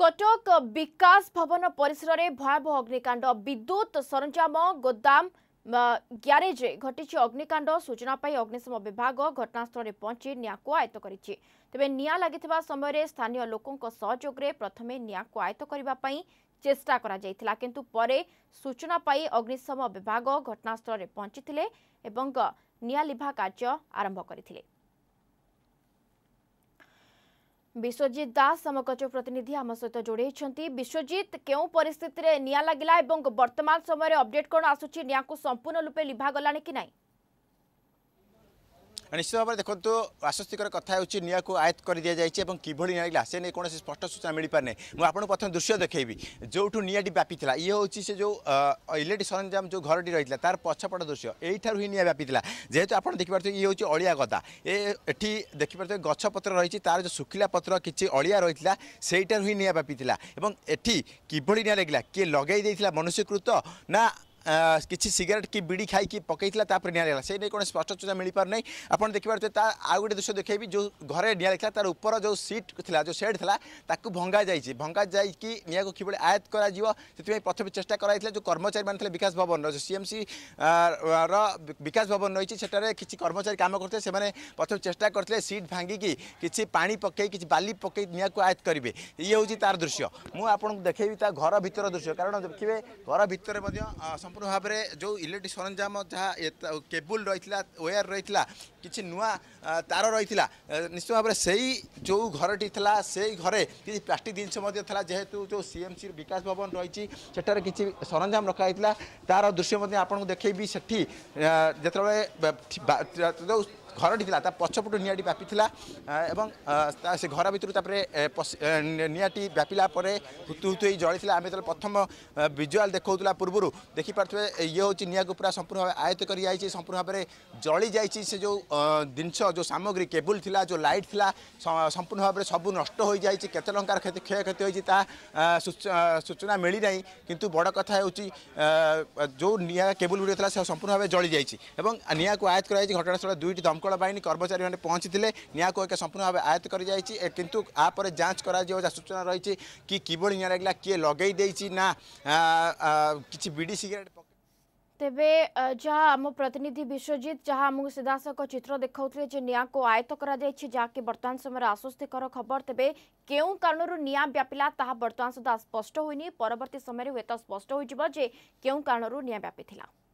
କଟକ ବିକାଶ ଭବନ ପରିସରରେ ଭୟାବହ ଅଗ୍ନିକାଣ୍ଡ ବିଦ୍ୟୁତ ସରଞ୍ଜାମ ଗୋଦାମ ଗ୍ୟାରେଜରେ ଘଟିଛି ଅଗ୍ନିକାଣ୍ଡ ସୂଚନା ପାଇଁ ଅଗ୍ନିଶମ ବିଭାଗ ଘଟଣାସ୍ଥଳରେ ପହଞ୍ଚି ନିଆଁକୁ ଆୟତ୍ତ କରିଛି ତେବେ ନିଆଁ ଲାଗିଥିବା ସମୟରେ ସ୍ଥାନୀୟ ଲୋକଙ୍କ ସହଯୋଗରେ ପ୍ରଥମେ ନିଆଁକୁ ଆୟତ୍ତ କରିବା ପାଇଁ ଚେଷ୍ଟା କରାଯାଇଥିଲା କିନ୍ତୁ ପରେ ସୂଚନା ପାଇ ଅଗ୍ନିଶମ ବିଭାଗ ଘଟଣାସ୍ଥଳରେ ପହଞ୍ଚିଥିଲେ ଏବଂ ନିଆଁ ଲିଭା କାର୍ଯ୍ୟ ଆରମ୍ଭ କରିଥିଲେ বিশ্বজিত দাস সমকচ প্রতিনিধি আমার সহ যোড়াই বিশ্বজিত কেউ পরিস্থিতিতে নিয়া লাগিলা এবং বর্তমান সময়ের অপডেট কোণ আসুচি নিয়া সম্পূর্ণ রূপে লিভা গলা কি নাই নিশ্চিত ভাবে দেখন্তু আশ্বস্তিকর কথা হচ্ছে নিয়াঁকু আয়ত করে দিয়ে যাই এবং কিভাবে নিয়া লাগলা সে নিয়ে কোণী স্পষ্ট সূচনা মিপারে মু আপনার প্রথমে দৃশ্য দেখেবি যেটু নিটি ব্যাপি লা ইয়ে হচ্ছে সে যে ইলেকট্রি সরঞ্জাম যে ঘরটি রয়েছে তার পছপট দৃশ্য এইঠার হি নিয়া লা যেহেতু আপনার দেখিপারে ইয়ে হচ্ছে অলিয়া গদা এটি দেখিপারে গছপত্র রয়েছে তার যে শুখিলা পত্র কিছু অলিয়া রয়েছে সেইটার হি নিয়া লা এবং এটি কিভাবে নিয়া লাগলা কি লগাই দিয়েছিল মনুষ্যকৃত না किसी सिगरेट कि बीड़ी खाई कि पकईर निला से नहीं कौन स्पष्ट सूचना मिल पारे आप देखिए आउ गोटे दृश्य देखे जो घर निला तार ऊपर जो सीट था जो सेड था भंगा जा भंगा जा कि आयत कर प्रथम चेषा कर जो कर्मचारी मैंने विकास भवन जो सीएमसी रिकाश भवन रही कि कर्मचारी कम करते से प्रथम चेषा करते सीट भांगिकी किसी पा पकई कि बाली पकई निया को आयत करेंगे ये हूँ तार दृश्य मुझे देखे घर भितर दृश्य कारण देखिए घर भितर संपूर्ण ସମ୍ପୂର୍ଣ୍ଣ ଭାବରେ ଯେଉଁ ଇଲେକ୍ଟ୍ରିକ୍ ସରଞ୍ଜାମ ଯାହା କେବୁଲ୍ ରହିଥିଲା ୱେୟାର୍ ରହିଥିଲା କିଛି ନୂଆ ତାର ରହିଥିଲା ନିଶ୍ଚିତ ଭାବରେ ସେଇ ଯେଉଁ ଘରଟି ଥିଲା ସେଇ ଘରେ କିଛି ପ୍ଲାଷ୍ଟିକ୍ ଜିନିଷ ମଧ୍ୟ ଥିଲା ଯେହେତୁ ଯେଉଁ ସିଏମ୍ସି ବିକାଶ ଭବନ ରହିଛି ସେଠାରେ କିଛି ସରଞ୍ଜାମ ରଖାଯାଇଥିଲା ତାର ଦୃଶ୍ୟ ମଧ୍ୟ ଆପଣଙ୍କୁ ଦେଖେଇବି ସେଠି ଯେତେବେଳେ ଯେଉଁ ঘরটি লা তা পছপটু নিয়াঁটি ব্যাপি লা এবং সে ঘর ভিতর তাপরে নিয়াঁটি ব্যাপিলা পরে হুতু হুতু হয়ে জলি আমি যেত প্রথম ভিজুয়াল দেখা পূর্ব দেখি দেখিপারে ইয়ে হচ্ছে নিয়াঁকু পুরা সম্পূর্ণ ভাবে আয়ত্ত করে যাই সম্পূর্ণ ভাবে জলি যাই সে যে জিনিস যে সামগ্রী কেবুল লা যে লাইট লা সম্পূর্ণ ভাবে সবু নষ্ট হয়ে যাই কত টঙ্কার ক্ষতি ক্ষয়ক্ষতি হয়েছে তা সূচনা মিলি না কিন্তু বড় কথা হচ্ছে যে নিয়া কেবুল গুড়ি লা সে সম্পূর্ণ ভাবে জলি যাই এবং নিয়াঁকু আয়ত্ত করা ঘটনাস্থল দুইটি দমকল দমকল বাহিনী কর্মচারী মানে পৌঁছিলে নিয়াঁকু একে সম্পূর্ণ ভাবে আয়ত্ত করা যাই কিন্তু আপরে যাঞ্চ করা যা সূচনা রয়েছে কি কিভাবে নিয়া লাগিলা কি লগাই দিয়েছি না কিছু বিড়ি সিগারেট তেবে যা আম প্রতিনিধি বিশ্বজিৎ যা আমি সিধাসখ চিত্র দেখাউলে যে নিয়াঁকু আয়ত্ত করা যাই যা কি বর্তমান সময়ের আশ্বস্তিকর খবর তেবে কেউ কারণর নিয়া ব্যাপিলা তাহা বর্তমান সুদ্ধা স্পষ্ট হয়নি পরবর্তী সময়ের হুয়েত স্পষ্ট হয়ে যে কেউ কারণর নিয়া ব্যাপি